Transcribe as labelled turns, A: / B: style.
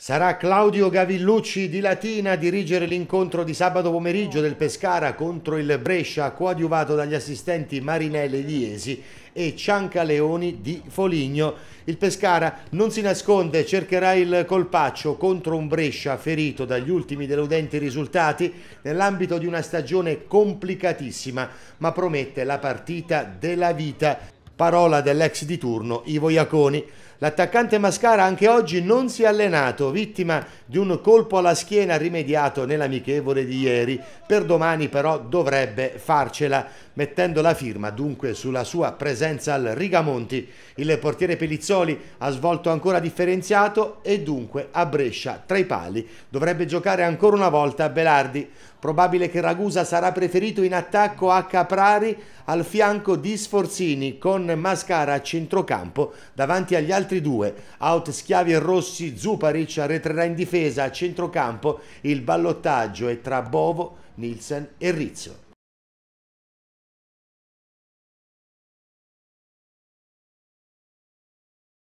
A: Sarà Claudio Gavillucci di Latina a dirigere l'incontro di sabato pomeriggio del Pescara contro il Brescia, coadiuvato dagli assistenti Marinelli di Esi e Ciancaleoni di Foligno. Il Pescara non si nasconde, cercherà il colpaccio contro un Brescia ferito dagli ultimi deludenti risultati nell'ambito di una stagione complicatissima, ma promette la partita della vita. Parola dell'ex di turno Ivo Iaconi. L'attaccante Mascara anche oggi non si è allenato, vittima di un colpo alla schiena rimediato nell'amichevole di ieri. Per domani però dovrebbe farcela mettendo la firma dunque sulla sua presenza al Rigamonti. Il portiere Pelizzoli ha svolto ancora differenziato e dunque a Brescia tra i pali dovrebbe giocare ancora una volta a Belardi. Probabile che Ragusa sarà preferito in attacco a Caprari al fianco di Sforzini con Mascara a centrocampo davanti agli altri due. Out Schiavi e Rossi, Zuparic arretrerà in difesa a centrocampo. Il ballottaggio è tra Bovo,
B: Nilsen e Rizzo.